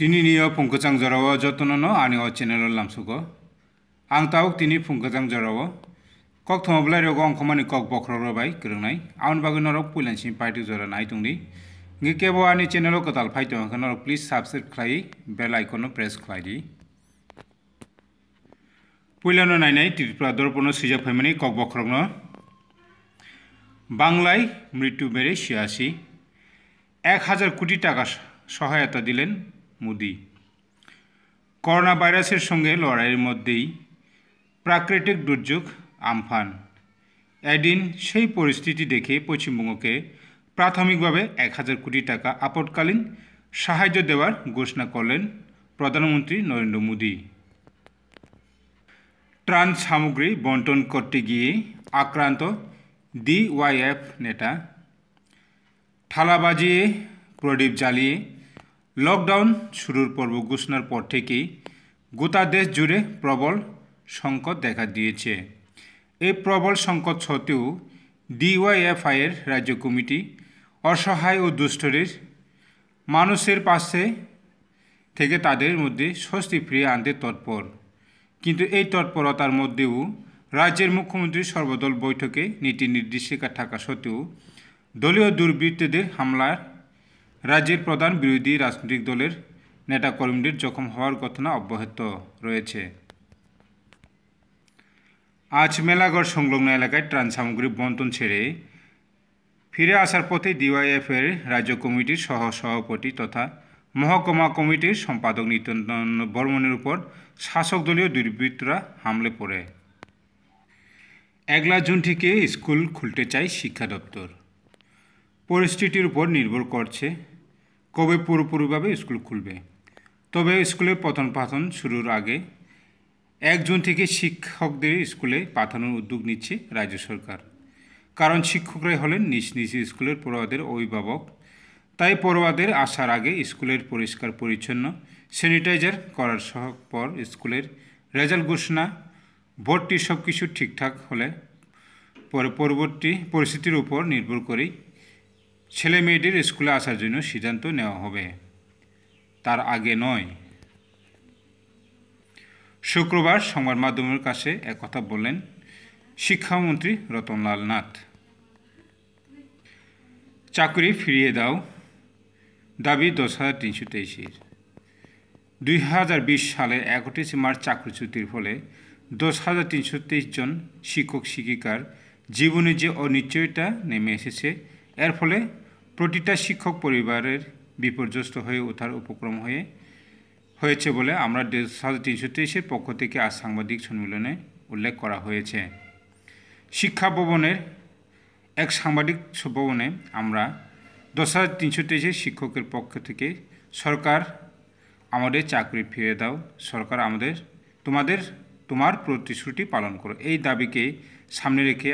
tini ni yo pungkachang jorao jotono no ani o channel lamsuko ang tawok tini pungkachang jorao kok thomo blai rok ong khomani kok bokro ro bai krungnai aun bagin rok pulan sim party jora nai tungni ngi kebo ani channel ko tal phai tong kan rok please subscribe khlai bell icon no press khlai di puilano nai nai tirpra dorpono sija phaimani kok bokrok no বাংলায় মৃত্যু বেড়ে ছিয়াশি এক হাজার কোটি টাকা সহায়তা দিলেন মোদি করোনা ভাইরাসের সঙ্গে লড়াইয়ের মধ্যেই প্রাকৃতিক দুর্যোগ আমফান এদিন সেই পরিস্থিতি দেখে পশ্চিমবঙ্গকে প্রাথমিকভাবে এক হাজার কোটি টাকা আপৎকালীন সাহায্য দেওয়ার ঘোষণা করলেন প্রধানমন্ত্রী নরেন্দ্র মোদী ত্রাণ সামগ্রী বন্টন করতে গিয়ে আক্রান্ত ডিওয়াইএফ নেতা থালা বাজিয়ে প্রদীপ জ্বালিয়ে লকডাউন শুরুর পর্ব ঘোষণার পর থেকেই গোটা দেশ জুড়ে প্রবল সংকট দেখা দিয়েছে এই প্রবল সংকট সত্ত্বেও ডিওয়াইএফআইয়ের রাজ্য কমিটি অসহায় ও দুষ্টরের মানুষের পাশে থেকে তাদের মধ্যে স্বস্তি ফিরিয়ে আনতে তৎপর কিন্তু এই তৎপরতার মধ্যেও রাজ্যের মুখ্যমন্ত্রী সর্বদল বৈঠকে নীতি নির্দেশিকা থাকা সত্ত্বেও দলীয় দুর্বৃত্তদের হামলার রাজ্যের প্রধান বিরোধী রাজনৈতিক দলের নেতাকর্মীদের জখম হওয়ার ঘটনা অব্যাহত রয়েছে আজ মেলাঘর সংলগ্ন এলাকায় ত্রাণ সামগ্রী বন্টন ছেড়ে ফিরে আসার পথে ডিওয়াইএফের রাজ্য কমিটির সহ সভাপতি তথা মহকুমা কমিটির সম্পাদক নিত্যন বর্মনের উপর শাসক দলীয় দুর্বৃত্তরা হামলে পড়ে একলা জুন থেকে স্কুল খুলতে চায় শিক্ষা দপ্তর পরিস্থিতির উপর নির্ভর করছে কবে পুরোপুরিভাবে স্কুল খুলবে তবে স্কুলে পতন পাঠন শুরুর আগে এক জুন থেকে শিক্ষকদের স্কুলে পাঠানোর উদ্যোগ নিচ্ছে রাজ্য সরকার কারণ শিক্ষকরাই হলেন নিজ নিজ স্কুলের পড়ুয়াদের অভিভাবক তাই পড়ুয়াদের আসার আগে স্কুলের পরিষ্কার পরিচ্ছন্ন স্যানিটাইজার করার সহ পর স্কুলের রেজাল্ট ঘোষণা ভর্তি সব কিছু ঠিকঠাক হলে পরে পরবর্তী পরিস্থিতির উপর নির্ভর করেই ছেলে মেয়েটির স্কুলে আসার জন্য সিদ্ধান্ত নেওয়া হবে তার আগে নয় শুক্রবার সংবাদ মাধ্যমের কাছে এক কথা বললেন শিক্ষামন্ত্রী রতনলাল নাথ চাকরি ফিরিয়ে দাও দাবি দশ হাজার তিনশো তেইশের দুই হাজার বিশ সালের একত্রিশে মার্চ চাকরিচ্যুতির ফলে দশ হাজার তিনশো তেইশ জন শিক্ষক শিক্ষিকার জীবনে যে অনিশ্চয়তা নেমে এসেছে এর ফলে প্রতিটা শিক্ষক পরিবারের বিপর্যস্ত হয়ে ওঠার উপক্রম হয়ে হয়েছে বলে আমরা সাড়ে তিনশো তেইশের পক্ষ থেকে আজ সাংবাদিক সম্মেলনে উল্লেখ করা হয়েছে শিক্ষা ভবনের এক সাংবাদিক ভবনে আমরা দশ হাজার তিনশো তেইশের শিক্ষকের পক্ষ থেকে সরকার আমাদের চাকরি ফিরে দাও সরকার আমাদের তোমাদের তোমার প্রতিশ্রুতি পালন করো এই দাবিকে সামনে রেখে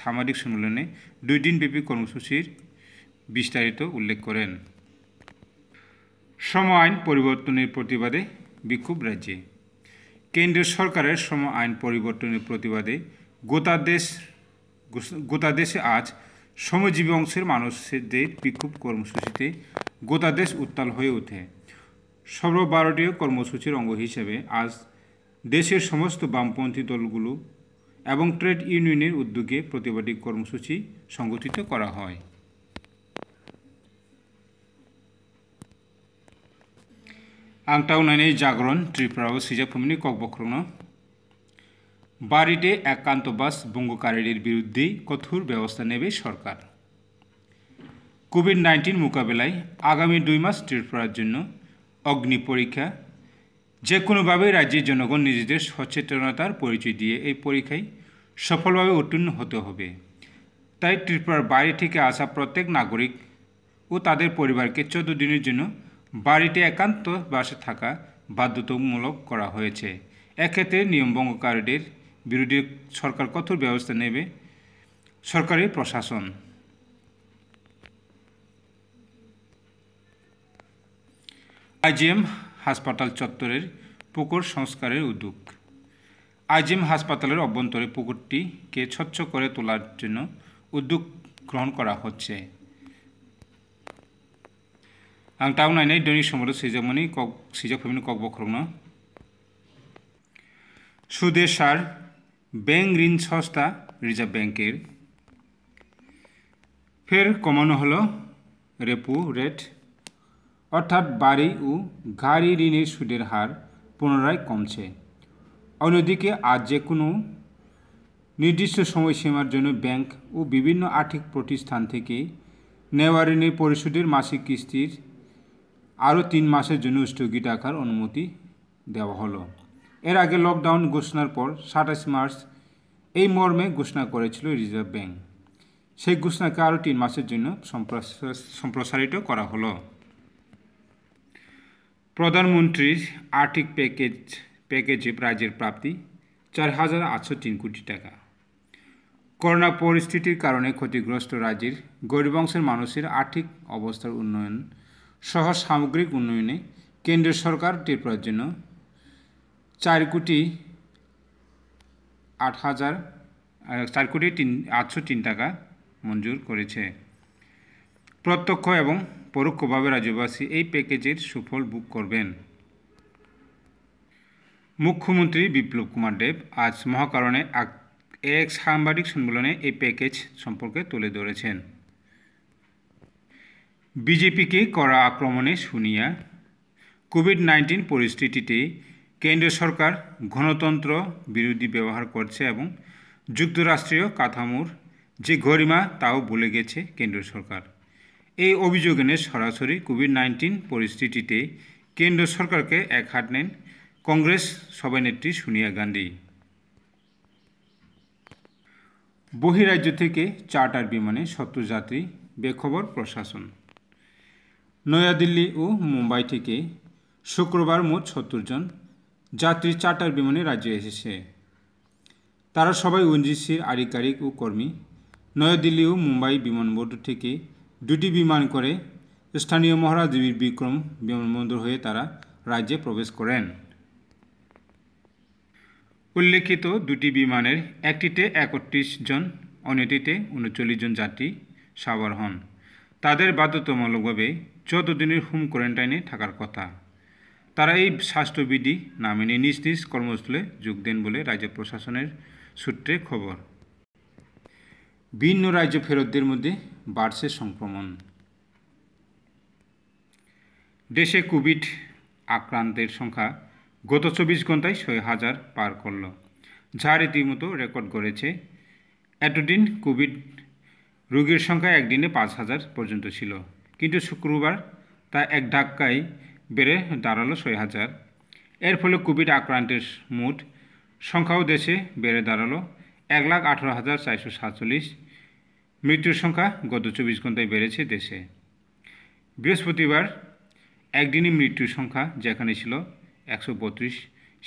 সাংবাদিক সম্মেলনে দুই দিনব্যাপী কর্মসূচির বিস্তারিত উল্লেখ করেন শ্রম আইন পরিবর্তনের প্রতিবাদে বিক্ষোভ রাজ্যে কেন্দ্রীয় সরকারের শ্রম আইন পরিবর্তনের প্রতিবাদে গোটা দেশ গোটা দেশে আজ শ্রমজীবী অংশের মানুষদের বিক্ষোভ কর্মসূচিতে গোটা দেশ উত্তাল হয়ে ওঠে সর্ব বারোটিও কর্মসূচির অঙ্গ হিসেবে আজ দেশের সমস্ত বামপন্থী দলগুলো এবং ট্রেড ইউনিয়নের উদ্যোগে প্রতিবাদী কর্মসূচি সংগঠিত করা হয় आं टाउनायनि जागरन त्रिपुराव सिजाफोरनि ककबख्रंनो বাড়িতে একান্তবাস বঙ্গকারীদের বিরুদ্ধে কঠোর ব্যবস্থা নেবে সরকার কোভিড নাইন্টিন মোকাবেলায় আগামী দুই মাস ত্রিপুরার জন্য অগ্নি পরীক্ষা যে কোনোভাবে রাজ্যের জনগণ নিজেদের সচেতনতার পরিচয় দিয়ে এই পরীক্ষায় সফলভাবে উত্তীর্ণ হতে হবে তাই ত্রিপুরার বাইরে থেকে আসা প্রত্যেক নাগরিক ও তাদের পরিবারকে চোদ্দ দিনের জন্য বাড়িতে একান্ত বাসে থাকা বাধ্যতামূলক করা হয়েছে এক্ষেত্রে নিয়মভঙ্গকারীদের বিরুদ্ধে সরকার কঠোর ব্যবস্থা নেবে সরকারি প্রশাসন আইজিএম হাসপাতাল চত্বরের পুকুর সংস্কারের উদ্যোগ আইজিএম হাসপাতালের অভ্যন্তরে পুকুরটিকে স্বচ্ছ করে তোলার জন্য উদ্যোগ গ্রহণ করা হচ্ছে आं दाउ नायनाय दैनि सोमोन्दो सैजाबमोननि कक কক বক্রম बख्रमनो সার ব্যাংক ঋণ সংস্থা রিজার্ভ ব্যাংকের ফের কমানো হলো রেপো রেট অর্থাৎ বাড়ি ও গাড়ি ঋণের সুদের হার পুনরায় কমছে অন্যদিকে আজ যে কোনো নির্দিষ্ট সময়সীমার জন্য ব্যাংক ও বিভিন্ন আর্থিক প্রতিষ্ঠান থেকে নেওয়া ঋণের পরিশোধের মাসিক কিস্তির আরও তিন মাসের জন্য স্থগিত রাখার অনুমতি দেওয়া হলো এর আগে লকডাউন ঘোষণার পর সাতাশ মার্চ এই মর্মে ঘোষণা করেছিল রিজার্ভ ব্যাংক সেই ঘোষণাকে আরও তিন মাসের জন্য সম্প্রসারিত করা হলো প্রধানমন্ত্রীর আর্থিক প্যাকেজ প্যাকেজে রাজ্যের প্রাপ্তি চার হাজার আটশো তিন কোটি টাকা করোনা পরিস্থিতির কারণে ক্ষতিগ্রস্ত রাজ্যের গরিবংশের মানুষের আর্থিক অবস্থার উন্নয়ন সহ সামগ্রিক উন্নয়নে কেন্দ্রীয় সরকার ত্রিপুরার জন্য চার কোটি আট হাজার চার কোটি তিন আটশো তিন টাকা মঞ্জুর করেছে প্রত্যক্ষ এবং পরোক্ষভাবে রাজ্যবাসী এই প্যাকেজের সুফল বুক করবেন মুখ্যমন্ত্রী বিপ্লব কুমার দেব আজ মহাকারণে এক সাংবাদিক সম্মেলনে এই প্যাকেজ সম্পর্কে তুলে ধরেছেন বিজেপিকে করা আক্রমণে শুনিয়া কোভিড নাইন্টিন পরিস্থিতিতে কেন্দ্রীয় সরকার গণতন্ত্র বিরোধী ব্যবহার করছে এবং যুক্তরাষ্ট্রীয় কাঠামোর যে গরিমা তাও বলে গেছে কেন্দ্র সরকার এই অভিযোগ এনে সরাসরি কোভিড নাইন্টিন পরিস্থিতিতে কেন্দ্র সরকারকে এক হাত নেন কংগ্রেস সভানেত্রী সোনিয়া গান্ধী বহিরাজ্য থেকে চার্টার বিমানে সত্য যাত্রী বেখবর প্রশাসন নয়াদিল্লি ও মুম্বাই থেকে শুক্রবার মোট সত্তর জন যাত্রী চার্টার বিমানে রাজ্যে এসেছে তারা সবাই ওএনজিসির আধিকারিক ও কর্মী নয়াদিল্লি ও মুম্বাই বিমানবন্দর থেকে দুটি বিমান করে স্থানীয় মহারাজীবীর বিক্রম বিমানবন্দর হয়ে তারা রাজ্যে প্রবেশ করেন উল্লেখিত দুটি বিমানের একটিতে একত্রিশ জন অন্যটিতে উনচল্লিশ জন যাত্রী সাবার হন তাদের বাধ্যতামূলকভাবে যতদিনের দিনের হোম কোয়ারেন্টাইনে থাকার কথা তারা এই স্বাস্থ্যবিধি না মেনে নিজ নিজ কর্মস্থলে যোগ দেন বলে রাজ্য প্রশাসনের সূত্রে খবর ভিন্ন রাজ্য ফেরতদের মধ্যে বাড়ছে সংক্রমণ দেশে কোভিড আক্রান্তের সংখ্যা গত চব্বিশ ঘন্টায় ছয় হাজার পার করল যা রীতিমতো রেকর্ড করেছে এতদিন কোভিড রোগীর সংখ্যা একদিনে পাঁচ হাজার পর্যন্ত ছিল কিন্তু শুক্রবার তা এক ধাক্কায় বেড়ে দাঁড়ালো ছয় হাজার এর ফলে কোভিড আক্রান্তের মোট সংখ্যাও দেশে বেড়ে দাঁড়ালো এক লাখ আঠারো হাজার চারশো সাতচল্লিশ মৃত্যুর সংখ্যা গত চব্বিশ ঘন্টায় বেড়েছে দেশে বৃহস্পতিবার একদিনই মৃত্যুর সংখ্যা যেখানে ছিল একশো বত্রিশ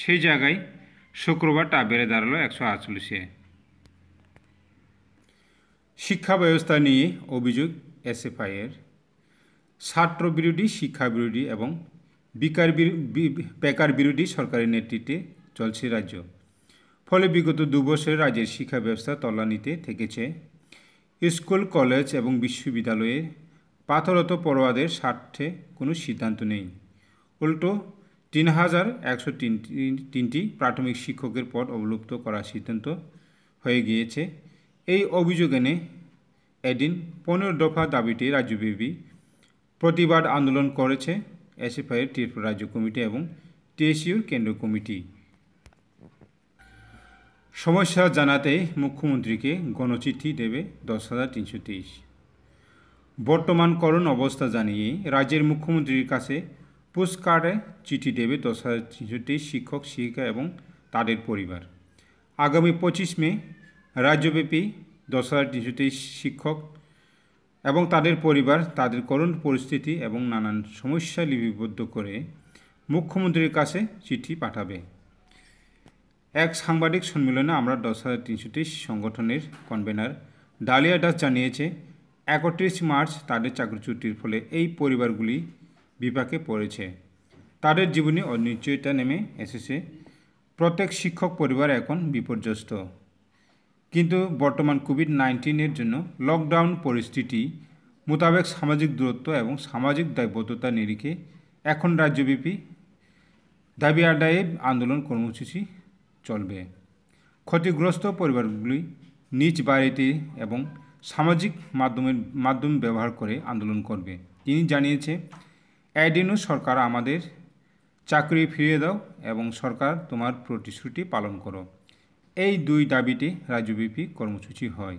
সেই জায়গায় শুক্রবার তা বেড়ে দাঁড়ালো একশো আটচল্লিশে শিক্ষা ব্যবস্থা নিয়ে অভিযোগ এসএফআইয়ের ছাত্র বিরোধী শিক্ষা বিরোধী এবং বিকার বেকার বিরোধী সরকারের নেতৃত্বে চলছে রাজ্য ফলে বিগত দুবছরে রাজ্যের শিক্ষা ব্যবস্থা তলানিতে থেকেছে স্কুল কলেজ এবং বিশ্ববিদ্যালয়ে পাথরত পড়োয়াদের স্বার্থে কোনো সিদ্ধান্ত নেই উল্টো তিন হাজার একশো তিনটি প্রাথমিক শিক্ষকের পদ অবলুপ্ত করার সিদ্ধান্ত হয়ে গিয়েছে এই অভিযোগ এনে এদিন পনেরো দফা দাবিটি রাজ্যব্যাপী প্রতিবাদ আন্দোলন করেছে এসএফআইয়ের ত্রিপুরা রাজ্য কমিটি এবং টিএসইউর কেন্দ্রীয় কমিটি সমস্যা জানাতে মুখ্যমন্ত্রীকে গণচিঠি দেবে দশ হাজার তিনশো তেইশ বর্তমান করণ অবস্থা জানিয়ে রাজ্যের মুখ্যমন্ত্রীর কাছে পুরস্কারে চিঠি দেবে দশ হাজার তিনশো তেইশ শিক্ষক শিক্ষিকা এবং তাদের পরিবার আগামী পঁচিশ মে রাজ্যব্যাপী দশ হাজার তিনশো তেইশ শিক্ষক এবং তাদের পরিবার তাদের করুণ পরিস্থিতি এবং নানান সমস্যা লিপিবদ্ধ করে মুখ্যমন্ত্রীর কাছে চিঠি পাঠাবে এক সাংবাদিক সম্মেলনে আমরা দশ হাজার তিনশোটি সংগঠনের কনভেনার ডালিয়া দাস জানিয়েছে একত্রিশ মার্চ তাদের চাকরিচ্যুতির ফলে এই পরিবারগুলি বিপাকে পড়েছে তাদের জীবনে অনিশ্চয়তা নেমে এসেছে প্রত্যেক শিক্ষক পরিবার এখন বিপর্যস্ত কিন্তু বর্তমান কোভিড নাইন্টিনের জন্য লকডাউন পরিস্থিতি মোতাবেক সামাজিক দূরত্ব এবং সামাজিক দায়বদ্ধতা নিরিখে এখন রাজ্যব্যাপী দাবি আদায়ে আন্দোলন কর্মসূচি চলবে ক্ষতিগ্রস্ত পরিবারগুলি নিজ বাড়িতে এবং সামাজিক মাধ্যমের মাধ্যম ব্যবহার করে আন্দোলন করবে তিনি জানিয়েছে অ্যাডিনু সরকার আমাদের চাকরি ফিরিয়ে দাও এবং সরকার তোমার প্রতিশ্রুতি পালন করো এই দুই দাবিতে রাজ্যব্যাপী কর্মসূচি হয়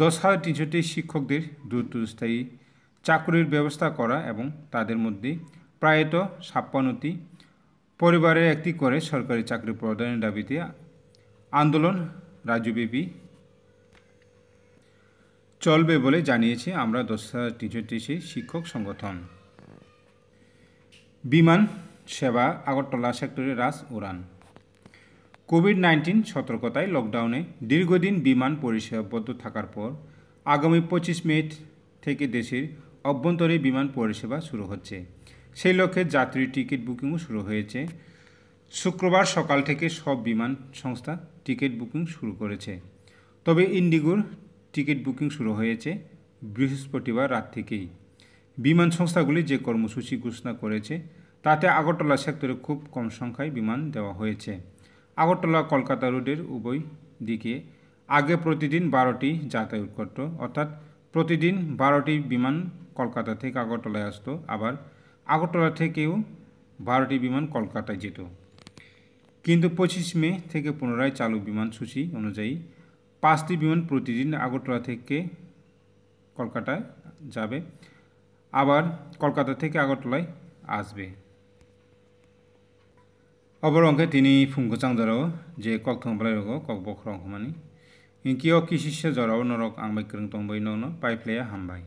দশ হাজার তিনশোটি শিক্ষকদের দ্রুতস্থায়ী চাকরির ব্যবস্থা করা এবং তাদের মধ্যে প্রায়ত ছাপ্পান্নটি পরিবারের একটি করে সরকারি চাকরি প্রদানের দাবিতে আন্দোলন রাজ্যব্যাপী চলবে বলে জানিয়েছে আমরা দশ হাজার তিনশোটি শিক্ষক সংগঠন বিমান সেবা আগরতলা সেক্টরে রাস উড়ান কোভিড নাইন্টিন সতর্কতায় লকডাউনে দীর্ঘদিন বিমান পরিষেবা বন্ধ থাকার পর আগামী পঁচিশ মে থেকে দেশের অভ্যন্তরে বিমান পরিষেবা শুরু হচ্ছে সেই লক্ষ্যে যাত্রী টিকিট বুকিংও শুরু হয়েছে শুক্রবার সকাল থেকে সব বিমান সংস্থা টিকিট বুকিং শুরু করেছে তবে ইন্ডিগোর টিকিট বুকিং শুরু হয়েছে বৃহস্পতিবার রাত থেকেই বিমান সংস্থাগুলি যে কর্মসূচি ঘোষণা করেছে তাতে আগরতলা সেক্টরে খুব কম সংখ্যায় বিমান দেওয়া হয়েছে আগরতলা কলকাতা রোডের উভয় দিকে আগে প্রতিদিন বারোটি যাতায়াত করত অর্থাৎ প্রতিদিন বারোটি বিমান কলকাতা থেকে আগরতলায় আসতো আবার আগরতলা থেকেও বারোটি বিমান কলকাতায় যেত কিন্তু পঁচিশ মে থেকে পুনরায় চালু বিমান সূচি অনুযায়ী পাঁচটি বিমান প্রতিদিন আগরতলা থেকে কলকাতায় যাবে আবার কলকাতা থেকে আগরতলায় আসবে অবর অংকে তিনি ফুংকচাং জরাও যে কক থং বলাই রগো কক বক রং হমানি ইনকি অ কিশিষে জরাও নরক আংবাই কৃং তং বৈ নৌন পাইপ লাইয়া হামবাই